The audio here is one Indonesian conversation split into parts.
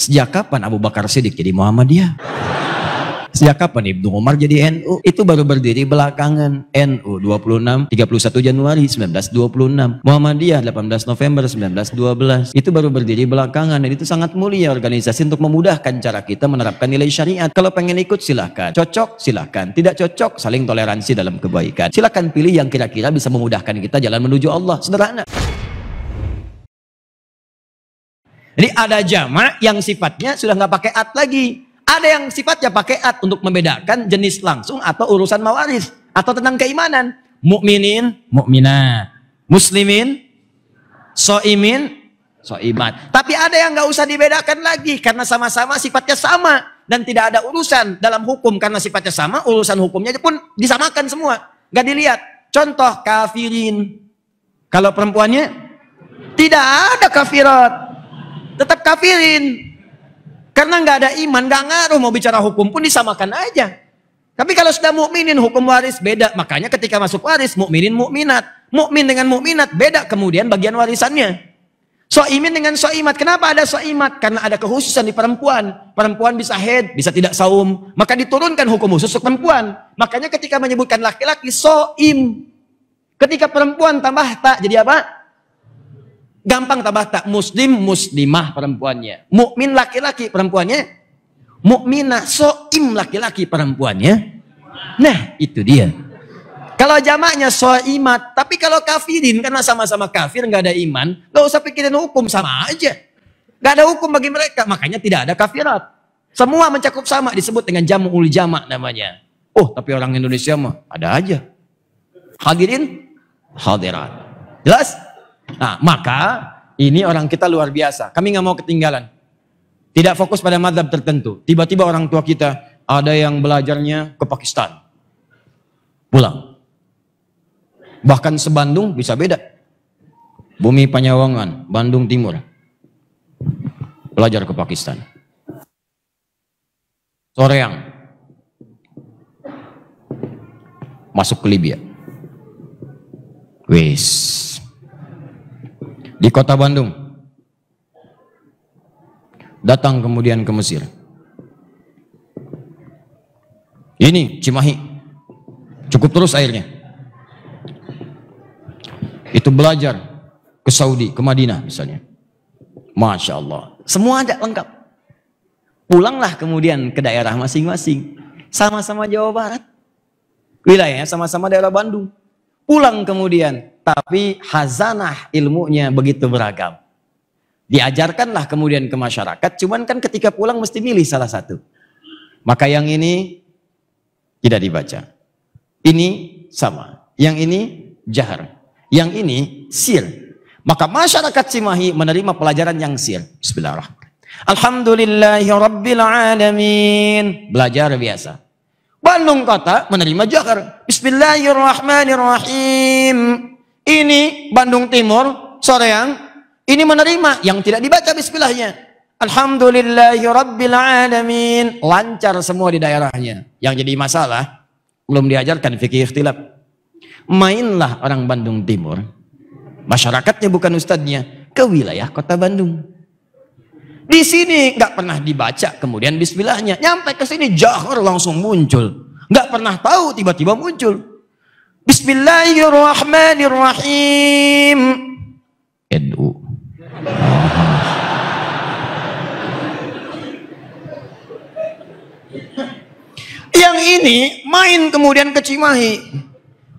Sejak kapan Abu Bakar Siddiq jadi Muhammadiyah? Sejak kapan Ibnu Umar jadi NU? Itu baru berdiri belakangan. NU 26, 31 Januari 1926. Muhammadiyah 18 November 1912. Itu baru berdiri belakangan. Dan itu sangat mulia organisasi untuk memudahkan cara kita menerapkan nilai syariat. Kalau pengen ikut silahkan. Cocok silahkan. Tidak cocok saling toleransi dalam kebaikan. Silahkan pilih yang kira-kira bisa memudahkan kita jalan menuju Allah. Sederhana. Jadi ada jamak yang sifatnya sudah nggak pakai at lagi. Ada yang sifatnya pakai at untuk membedakan jenis langsung atau urusan mawaris atau tentang keimanan. Mukminin, mukminah. Muslimin, soimin, soimat. Tapi ada yang nggak usah dibedakan lagi karena sama-sama sifatnya sama dan tidak ada urusan dalam hukum karena sifatnya sama urusan hukumnya pun disamakan semua nggak dilihat. Contoh kafirin. Kalau perempuannya tidak ada kafirat tetap kafirin. Karena nggak ada iman, nggak ngaruh mau bicara hukum pun disamakan aja. Tapi kalau sudah mukminin hukum waris beda. Makanya ketika masuk waris mukminin mukminat, mukmin dengan mukminat beda kemudian bagian warisannya. Soimin dengan soimat. Kenapa ada soimat? Karena ada kehususan di perempuan. Perempuan bisa head, bisa tidak saum. Maka diturunkan hukum khusus untuk perempuan. Makanya ketika menyebutkan laki-laki soim. Ketika perempuan tambah tak jadi apa? Gampang tambah tak muslim muslimah perempuannya. Mukmin laki-laki perempuannya. Mukminah soim laki-laki perempuannya. Nah, itu dia. Kalau jamaknya soimat, tapi kalau kafirin karena sama-sama kafir nggak ada iman, nggak usah pikirin hukum sama aja. Nggak ada hukum bagi mereka, makanya tidak ada kafirat. Semua mencakup sama disebut dengan jamu uli jamak namanya. Oh, tapi orang Indonesia mah ada aja. Hadirin, hadirat. Jelas? Nah, maka ini orang kita luar biasa. Kami nggak mau ketinggalan. Tidak fokus pada madhab tertentu. Tiba-tiba orang tua kita ada yang belajarnya ke Pakistan. Pulang. Bahkan sebandung bisa beda. Bumi Panyawangan, Bandung Timur. Belajar ke Pakistan. Soreang. Masuk ke Libya. Wes di kota Bandung. Datang kemudian ke Mesir. Ini Cimahi. Cukup terus airnya. Itu belajar ke Saudi, ke Madinah misalnya. Masya Allah. Semua ada lengkap. Pulanglah kemudian ke daerah masing-masing. Sama-sama Jawa Barat. Wilayahnya sama-sama daerah Bandung. Pulang kemudian tapi hazanah ilmunya begitu beragam. Diajarkanlah kemudian ke masyarakat, cuman kan ketika pulang mesti milih salah satu. Maka yang ini tidak dibaca. Ini sama. Yang ini jahar. Yang ini sir. Maka masyarakat Cimahi menerima pelajaran yang sir. Bismillahirrahmanirrahim. Alhamdulillahi Alamin. Belajar biasa. Bandung kota menerima jahar. Bismillahirrahmanirrahim. Ini Bandung Timur, sore yang ini menerima yang tidak dibaca bismillahnya. Alhamdulillahirrabbilalamin. Lancar semua di daerahnya. Yang jadi masalah, belum diajarkan fikih ikhtilaf. Mainlah orang Bandung Timur. Masyarakatnya bukan ustadznya. Ke wilayah kota Bandung. Di sini nggak pernah dibaca, kemudian bismillahnya. Nyampe ke sini jahor langsung muncul. Nggak pernah tahu, tiba-tiba muncul. Bismillahirrahmanirrahim. NU. Yang ini main kemudian ke Cimahi.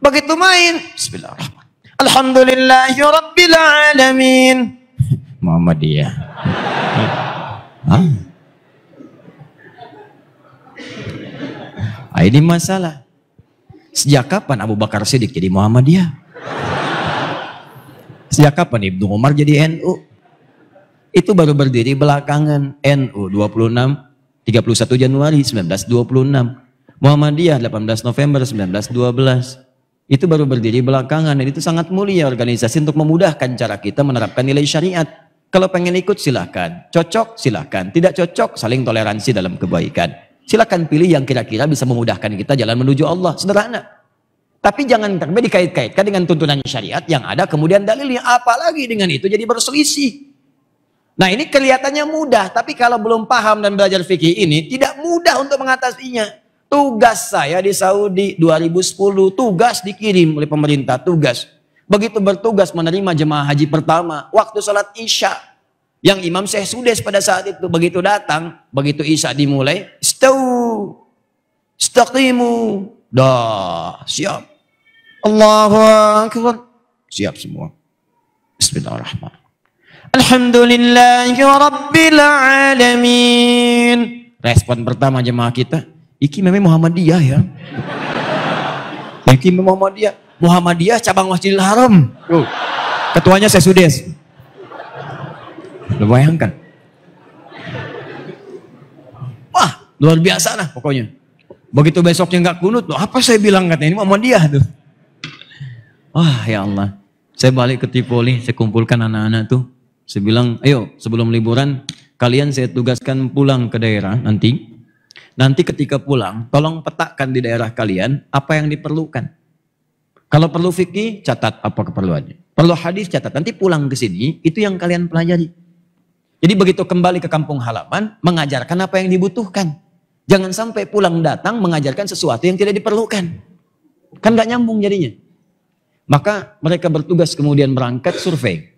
Begitu main, Bismillahirrahmanirrahim. Alhamdulillahirabbil alamin. Muhammadiyah. Ah. Ini masalah. Sejak kapan Abu Bakar Siddiq jadi Muhammadiyah? Sejak kapan Ibnu Umar jadi NU? Itu baru berdiri belakangan NU 26 31 Januari 1926. Muhammadiyah 18 November 1912. Itu baru berdiri belakangan dan itu sangat mulia organisasi untuk memudahkan cara kita menerapkan nilai syariat. Kalau pengen ikut silahkan, cocok silahkan, tidak cocok saling toleransi dalam kebaikan. Silakan pilih yang kira-kira bisa memudahkan kita jalan menuju Allah. Sederhana. Tapi jangan sampai dikait-kaitkan dengan tuntunan syariat yang ada kemudian dalilnya. apa lagi dengan itu jadi berselisih. Nah ini kelihatannya mudah, tapi kalau belum paham dan belajar fikih ini, tidak mudah untuk mengatasinya. Tugas saya di Saudi 2010, tugas dikirim oleh pemerintah, tugas. Begitu bertugas menerima jemaah haji pertama, waktu sholat isya, yang Imam Syekh Sudes pada saat itu begitu datang, begitu Isa dimulai, stau, stakimu, dah, siap. Allahu Akbar. Siap semua. Bismillahirrahmanirrahim. Alhamdulillahi Rabbil Alamin. Respon pertama jemaah kita, Iki memang Muhammadiyah ya. Iki memang Muhammadiyah. Muhammadiyah cabang Masjidil Haram. Ketuanya saya Sudes. Lo bayangkan. Wah, luar biasa lah pokoknya. Begitu besoknya nggak kunut, loh apa saya bilang katanya ini sama dia tuh. Wah ya Allah, saya balik ke Tripoli, saya kumpulkan anak-anak tuh. Saya bilang, ayo sebelum liburan, kalian saya tugaskan pulang ke daerah nanti. Nanti ketika pulang, tolong petakan di daerah kalian apa yang diperlukan. Kalau perlu fikih, catat apa keperluannya. Perlu hadis, catat. Nanti pulang ke sini, itu yang kalian pelajari. Jadi begitu kembali ke kampung halaman, mengajarkan apa yang dibutuhkan. Jangan sampai pulang datang mengajarkan sesuatu yang tidak diperlukan. Kan gak nyambung jadinya. Maka mereka bertugas kemudian berangkat survei.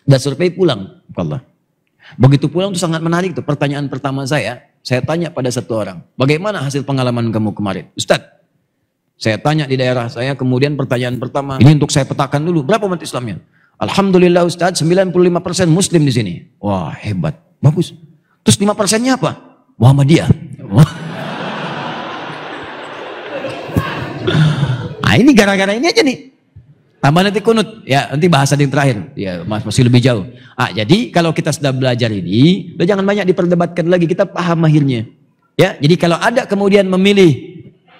Dan survei pulang. Allah. Begitu pulang itu sangat menarik tuh pertanyaan pertama saya. Saya tanya pada satu orang, bagaimana hasil pengalaman kamu kemarin? Ustadz, saya tanya di daerah saya, kemudian pertanyaan pertama, ini untuk saya petakan dulu, berapa umat Islamnya? Alhamdulillah Ustaz, 95% muslim di sini. Wah, hebat. Bagus. Terus 5 persennya apa? Muhammadiyah. Wah. Nah, ini gara-gara ini aja nih. Tambah nanti kunut. Ya, nanti bahasa yang terakhir. Ya, masih lebih jauh. Ah, jadi kalau kita sudah belajar ini, udah jangan banyak diperdebatkan lagi. Kita paham akhirnya. Ya, jadi kalau ada kemudian memilih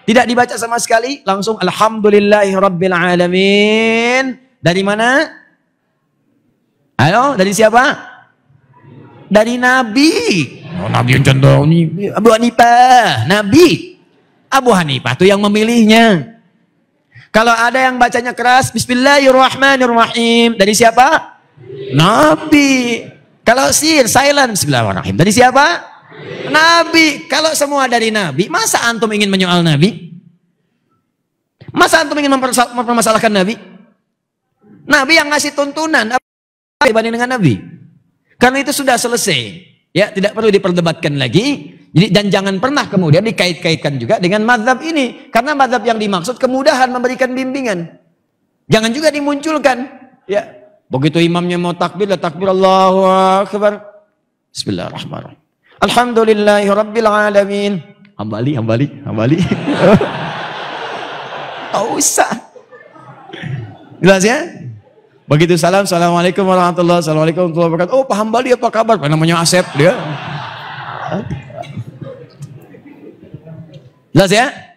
tidak dibaca sama sekali, langsung alhamdulillahirabbil alamin. Dari mana? Halo, dari siapa? Dari Nabi. Oh, Nabi yang contoh nih. Abu Hanifah, Nabi. Abu Hanifah tuh yang memilihnya. Kalau ada yang bacanya keras, Bismillahirrahmanirrahim. Dari siapa? Nabi. Kalau sin, silent, Bismillahirrahmanirrahim. Dari siapa? Nabi. Kalau semua dari Nabi, masa antum ingin menyoal Nabi? Masa antum ingin mempermasalahkan Nabi? Nabi yang ngasih tuntunan sekali dibanding dengan Nabi. Karena itu sudah selesai. Ya, tidak perlu diperdebatkan lagi. Jadi dan jangan pernah kemudian dikait-kaitkan juga dengan mazhab ini karena mazhab yang dimaksud kemudahan memberikan bimbingan. Jangan juga dimunculkan. Ya, begitu imamnya mau takbir, lah ya takbir Allahu akbar. Bismillahirrahmanirrahim. Alhamdulillahi alamin. Hambali, hambali, hambali. Tak usah. Jelas ya? Begitu salam, Assalamualaikum warahmatullahi wabarakatuh. Assalamualaikum warahmatullahi wabarakatuh. Oh, paham Bali apa kabar? Pak namanya Asep dia. Jelas ya?